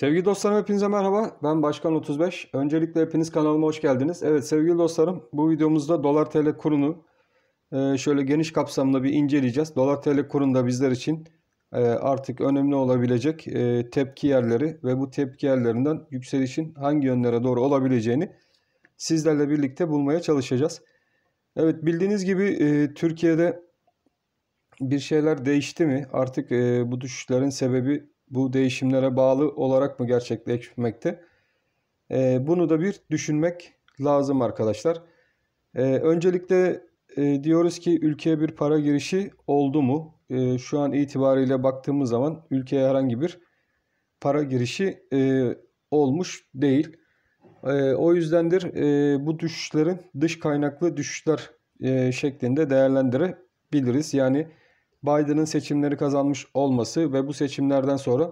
Sevgili dostlarım hepinize merhaba. Ben Başkan 35. Öncelikle hepiniz kanalıma hoş geldiniz. Evet sevgili dostlarım bu videomuzda dolar tl kurunu e, şöyle geniş kapsamda bir inceleyeceğiz. Dolar tl kurunda bizler için e, artık önemli olabilecek e, tepki yerleri ve bu tepki yerlerinden yükselişin hangi yönlere doğru olabileceğini sizlerle birlikte bulmaya çalışacağız. Evet bildiğiniz gibi Türkiye'de bir şeyler değişti mi? Artık bu düşüşlerin sebebi bu değişimlere bağlı olarak mı gerçekleşmekte? E, bunu da bir düşünmek lazım arkadaşlar. E, öncelikle e, diyoruz ki ülkeye bir para girişi oldu mu? E, şu an itibariyle baktığımız zaman ülkeye herhangi bir para girişi e, olmuş değil. E, o yüzdendir e, bu düşüşlerin dış kaynaklı düşüşler e, şeklinde değerlendirebiliriz. Yani Biden'ın seçimleri kazanmış olması ve bu seçimlerden sonra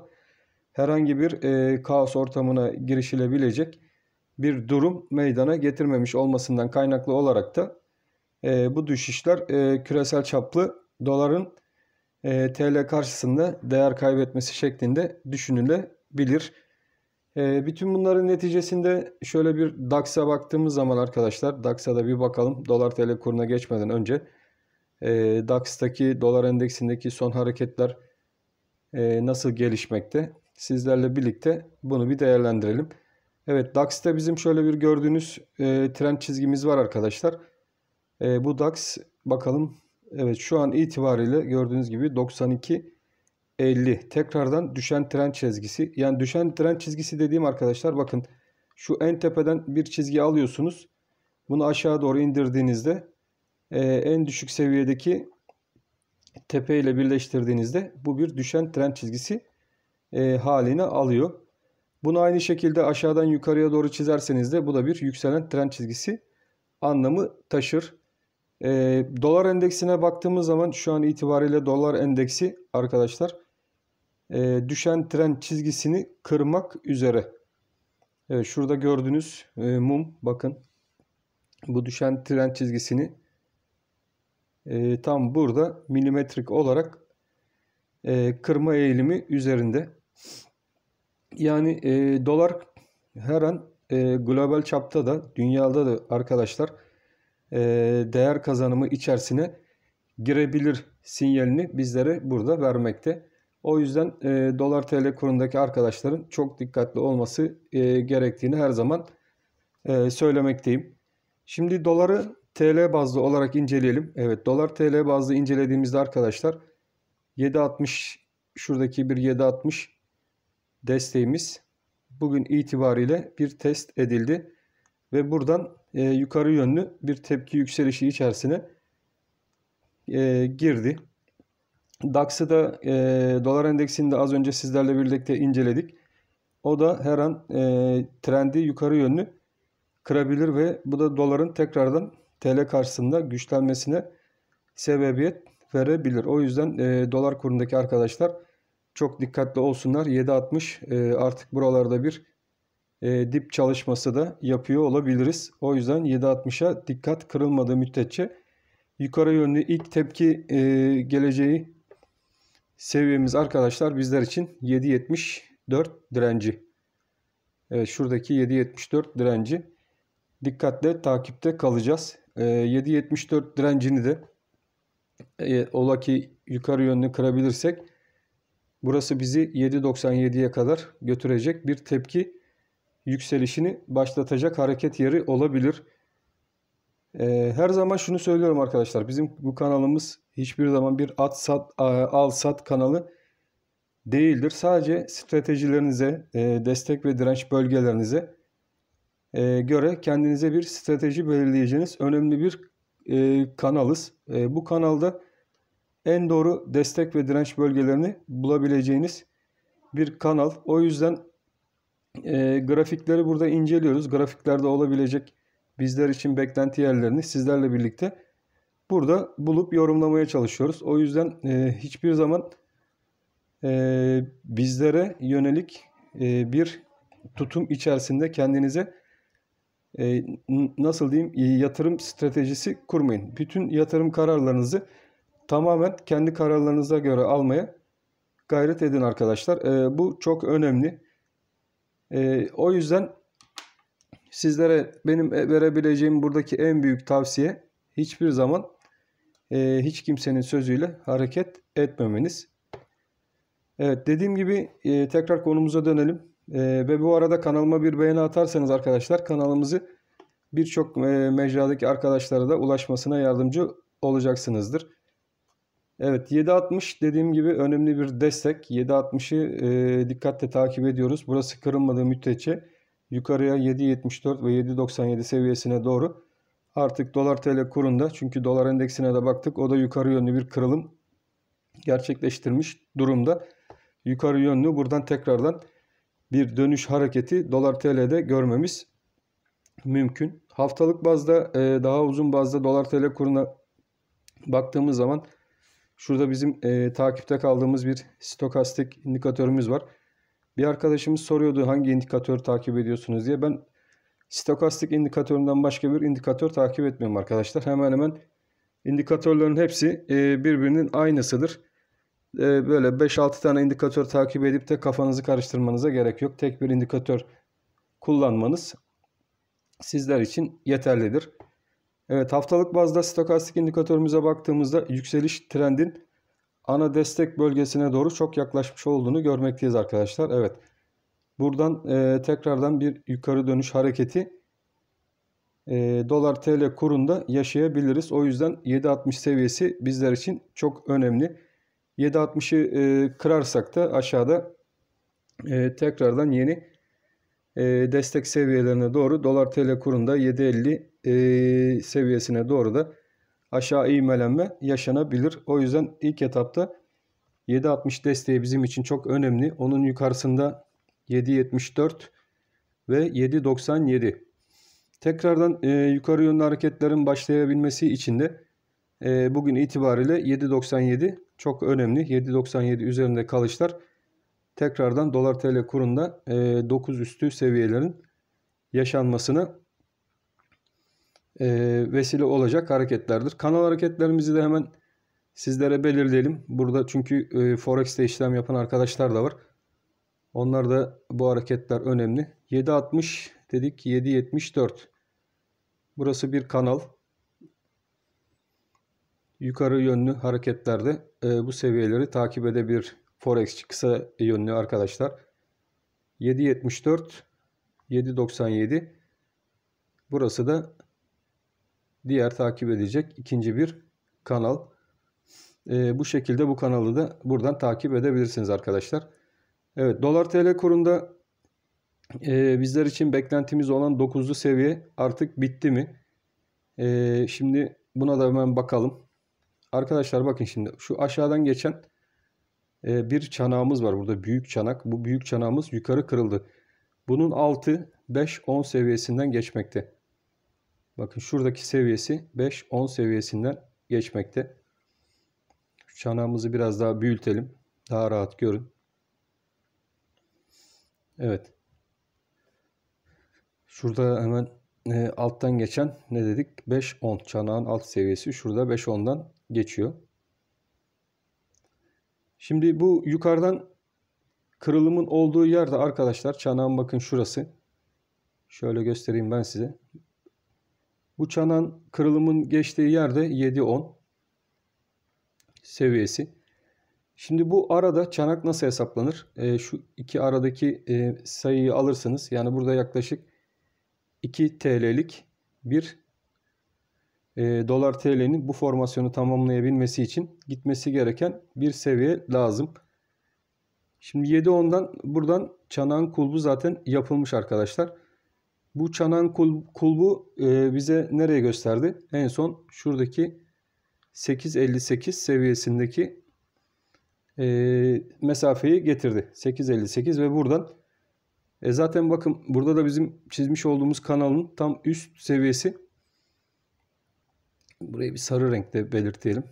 herhangi bir e, kaos ortamına girişilebilecek bir durum meydana getirmemiş olmasından kaynaklı olarak da e, bu düşüşler e, küresel çaplı doların e, TL karşısında değer kaybetmesi şeklinde düşünülebilir. E, bütün bunların neticesinde şöyle bir DAX'a baktığımız zaman arkadaşlar DAX'a da bir bakalım dolar TL kuruna geçmeden önce e, DAX'taki dolar endeksindeki son hareketler e, nasıl gelişmekte? Sizlerle birlikte bunu bir değerlendirelim. Evet Dax'ta bizim şöyle bir gördüğünüz e, trend çizgimiz var arkadaşlar. E, bu DAX bakalım. Evet şu an itibariyle gördüğünüz gibi 92.50. tekrardan düşen trend çizgisi. Yani düşen trend çizgisi dediğim arkadaşlar bakın şu en tepeden bir çizgi alıyorsunuz. Bunu aşağı doğru indirdiğinizde ee, en düşük seviyedeki tepe ile birleştirdiğinizde bu bir düşen trend çizgisi e, haline alıyor. Bunu aynı şekilde aşağıdan yukarıya doğru çizerseniz de bu da bir yükselen trend çizgisi anlamı taşır. Ee, dolar endeksine baktığımız zaman şu an itibariyle dolar endeksi arkadaşlar e, düşen trend çizgisini kırmak üzere. Evet, şurada gördüğünüz e, mum bakın bu düşen trend çizgisini e, tam burada milimetrik olarak e, kırma eğilimi üzerinde. Yani e, dolar her an e, global çapta da dünyada da arkadaşlar e, değer kazanımı içerisine girebilir sinyalini bizlere burada vermekte. O yüzden e, dolar tl kurundaki arkadaşların çok dikkatli olması e, gerektiğini her zaman e, söylemekteyim. Şimdi doları TL bazlı olarak inceleyelim. Evet dolar TL bazlı incelediğimizde arkadaşlar 7.60 şuradaki bir 7.60 desteğimiz bugün itibariyle bir test edildi. Ve buradan e, yukarı yönlü bir tepki yükselişi içerisine e, girdi. DAX'ı da e, dolar endeksinde az önce sizlerle birlikte inceledik. O da her an e, trendi yukarı yönlü kırabilir ve bu da doların tekrardan TL karşısında güçlenmesine sebebiyet verebilir. O yüzden e, dolar kurundaki arkadaşlar çok dikkatli olsunlar. 7.60 e, artık buralarda bir e, dip çalışması da yapıyor olabiliriz. O yüzden 7.60'a dikkat kırılmadığı müddetçe yukarı yönlü ilk tepki e, geleceği seviyemiz arkadaşlar bizler için 7.74 direnci. Evet şuradaki 7.74 direnci dikkatle takipte kalacağız. E, ee, 7.74 direncini de e, ola ki yukarı yönlü kırabilirsek burası bizi 7.97'ye kadar götürecek bir tepki yükselişini başlatacak hareket yeri olabilir. E, her zaman şunu söylüyorum arkadaşlar. Bizim bu kanalımız hiçbir zaman bir at sat al sat kanalı değildir. Sadece stratejilerinize, e, destek ve direnç bölgelerinize e, göre kendinize bir strateji belirleyeceğiniz önemli bir e, kanalız. E, bu kanalda en doğru destek ve direnç bölgelerini bulabileceğiniz bir kanal. O yüzden grafikleri burada inceliyoruz. Grafiklerde olabilecek bizler için beklenti yerlerini sizlerle birlikte burada bulup yorumlamaya çalışıyoruz. O yüzden hiçbir zaman bizlere yönelik bir tutum içerisinde kendinize e, nasıl diyeyim yatırım stratejisi kurmayın. Bütün yatırım kararlarınızı tamamen kendi kararlarınıza göre almaya gayret edin arkadaşlar. E, bu çok önemli. E, o yüzden sizlere benim e, verebileceğim buradaki en büyük tavsiye hiçbir zaman e, hiç kimsenin sözüyle hareket etmemeniz. Evet dediğim gibi e, tekrar konumuza dönelim. E, ve bu arada kanalıma bir beğeni atarsanız arkadaşlar kanalımızı birçok e, mecradaki arkadaşlara da ulaşmasına yardımcı olacaksınızdır. Evet 7.60 dediğim gibi önemli bir destek. 7.60'ı e, dikkatle takip ediyoruz. Burası kırılmadığı müddetçe yukarıya 7.74 ve 7.97 seviyesine doğru artık dolar tl kurunda çünkü dolar endeksine de baktık o da yukarı yönlü bir kırılım gerçekleştirmiş durumda. Yukarı yönlü buradan tekrardan bir dönüş hareketi dolar TL'de görmemiz mümkün. Haftalık bazda e, daha uzun bazda dolar TL kuruna baktığımız zaman şurada bizim e, takipte kaldığımız bir stokastik indikatörümüz var. Bir arkadaşımız soruyordu hangi indikatör takip ediyorsunuz diye. Ben stokastik indikatöründen başka bir indikatör takip etmiyorum arkadaşlar. Hemen hemen indikatörlerin hepsi e, birbirinin aynısıdır. Ee, böyle 5-6 tane indikatör takip edip de kafanızı karıştırmanıza gerek yok. Tek bir indikatör kullanmanız sizler için yeterlidir. Evet haftalık bazda stokastik indikatörümüze baktığımızda yükseliş trendin ana destek bölgesine doğru çok yaklaşmış olduğunu görmekteyiz arkadaşlar. Evet buradan e, tekrardan bir yukarı dönüş hareketi e, dolar tl kurunda yaşayabiliriz. O yüzden 7.60 seviyesi bizler için çok önemli. 7.60'ı e, kırarsak da aşağıda e, tekrardan yeni e, destek seviyelerine doğru dolar tl kurunda 7.50 e, seviyesine doğru da aşağı eğmelenme yaşanabilir. O yüzden ilk etapta 7.60 desteği bizim için çok önemli. Onun yukarısında 7.74 ve 7.97. Tekrardan e, yukarı yönlü hareketlerin başlayabilmesi için de ee, bugün itibariyle 7.97 çok önemli. 7.97 üzerinde kalışlar tekrardan dolar tl kurunda 9 e, üstü seviyelerin yaşanmasına e, vesile olacak hareketlerdir. Kanal hareketlerimizi de hemen sizlere belirleyelim. Burada çünkü e, Forex'te işlem yapan arkadaşlar da var. Onlar da bu hareketler önemli. 7.60 dedik 7.74 Burası bir kanal yukarı yönlü hareketlerde e, bu seviyeleri takip edebilir forexçi kısa yönlü arkadaşlar. 7.74 7.97 burası da diğer takip edecek ikinci bir kanal. E, bu şekilde bu kanalı da buradan takip edebilirsiniz arkadaşlar. Evet dolar tl kurunda e, bizler için beklentimiz olan 9'lu seviye artık bitti mi? E, şimdi buna da hemen bakalım. Arkadaşlar bakın şimdi şu aşağıdan geçen e, bir çanağımız var burada büyük çanak. Bu büyük çanağımız yukarı kırıldı. Bunun altı 5-10 seviyesinden geçmekte. Bakın şuradaki seviyesi 5-10 seviyesinden geçmekte. Şu çanağımızı biraz daha büyütelim. Daha rahat görün. Evet. Şurada hemen e, alttan geçen ne dedik? 5-10 çanağın alt seviyesi. Şurada 5-10'dan geçiyor. Şimdi bu yukarıdan kırılımın olduğu yerde arkadaşlar çanağın bakın şurası. Şöyle göstereyim ben size. Bu çanağın kırılımın geçtiği yerde 7-10 seviyesi. Şimdi bu arada çanak nasıl hesaplanır? E, şu iki aradaki e, sayıyı alırsınız. yani burada yaklaşık 2 TL'lik bir e, dolar TL'nin bu formasyonu tamamlayabilmesi için gitmesi gereken bir seviye lazım. Şimdi 7.10'dan buradan çanağın kulbu zaten yapılmış arkadaşlar. Bu çanağın kul, kulbu e, bize nereye gösterdi? En son şuradaki 8.58 seviyesindeki e, mesafeyi getirdi. 8.58 ve buradan e, zaten bakın burada da bizim çizmiş olduğumuz kanalın tam üst seviyesi Burayı bir sarı renkte belirtelim.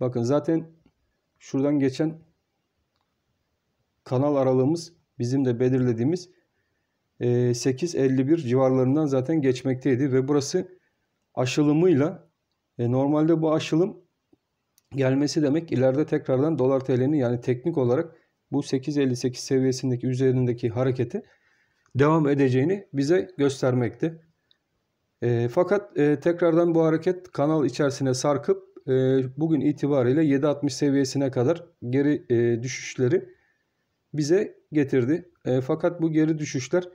Bakın zaten şuradan geçen kanal aralığımız bizim de belirlediğimiz 8.51 e, civarlarından zaten geçmekteydi ve burası aşılımıyla e, normalde bu aşılım gelmesi demek ileride tekrardan dolar TL'nin yani teknik olarak bu 8.58 seviyesindeki üzerindeki hareketi devam edeceğini bize göstermekte. E, fakat e, tekrardan bu hareket kanal içerisine sarkıp e, bugün itibariyle 7.60 seviyesine kadar geri e, düşüşleri bize getirdi. E, fakat bu geri düşüşler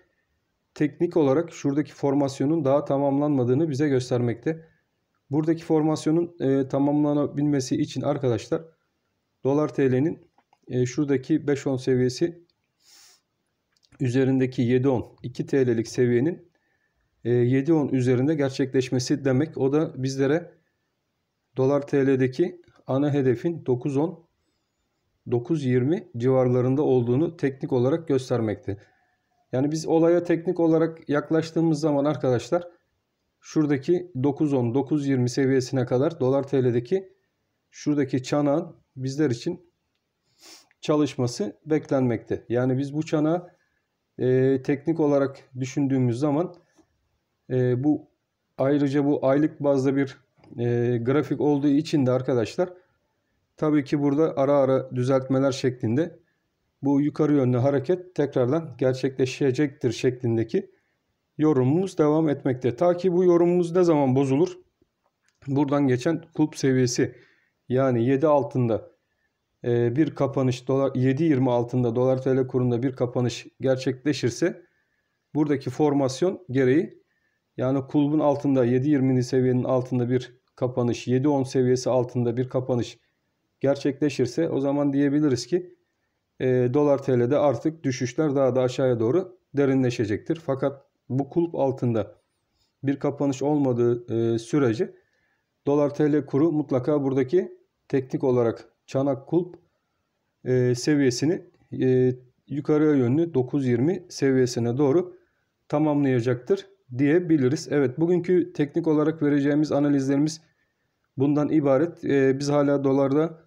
teknik olarak şuradaki formasyonun daha tamamlanmadığını bize göstermekte. Buradaki formasyonun e, tamamlanabilmesi için arkadaşlar dolar TL'nin e, şuradaki 5.10 seviyesi üzerindeki 7.10 2 TL'lik seviyenin 7.10 e, üzerinde gerçekleşmesi demek. O da bizlere dolar TL'deki ana hedefin 9.10 9.20 civarlarında olduğunu teknik olarak göstermekte. Yani biz olaya teknik olarak yaklaştığımız zaman arkadaşlar şuradaki 9.10 9.20 seviyesine kadar dolar TL'deki şuradaki çanağın bizler için çalışması beklenmekte. Yani biz bu çanağı e, teknik olarak düşündüğümüz zaman e, bu ayrıca bu aylık bazda bir e, grafik olduğu için de arkadaşlar tabii ki burada ara ara düzeltmeler şeklinde bu yukarı yönlü hareket tekrardan gerçekleşecektir şeklindeki yorumumuz devam etmekte. Ta ki bu yorumumuz ne zaman bozulur? Buradan geçen kulp seviyesi yani 7 altında e, bir kapanış dolar 7.20 altında dolar TL kurunda bir kapanış gerçekleşirse buradaki formasyon gereği yani kulbun altında 7.20'li seviyenin altında bir kapanış, 7.10 seviyesi altında bir kapanış gerçekleşirse o zaman diyebiliriz ki e, dolar TL'de artık düşüşler daha da aşağıya doğru derinleşecektir. Fakat bu kulp altında bir kapanış olmadığı e, sürece dolar TL kuru mutlaka buradaki teknik olarak çanak kulp e, seviyesini e, yukarıya yönlü 9.20 seviyesine doğru tamamlayacaktır diyebiliriz. Evet bugünkü teknik olarak vereceğimiz analizlerimiz bundan ibaret. Ee, biz hala dolarda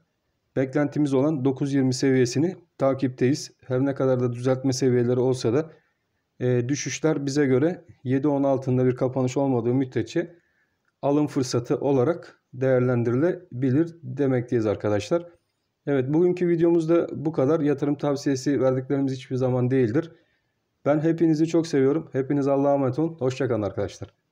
beklentimiz olan 9.20 seviyesini takipteyiz. Her ne kadar da düzeltme seviyeleri olsa da e, düşüşler bize göre 7.10 altında bir kapanış olmadığı müddetçe alım fırsatı olarak değerlendirilebilir demekteyiz arkadaşlar. Evet bugünkü videomuzda bu kadar. Yatırım tavsiyesi verdiklerimiz hiçbir zaman değildir. Ben hepinizi çok seviyorum. Hepiniz Allah'a emanet olun. Hoşçakalın arkadaşlar.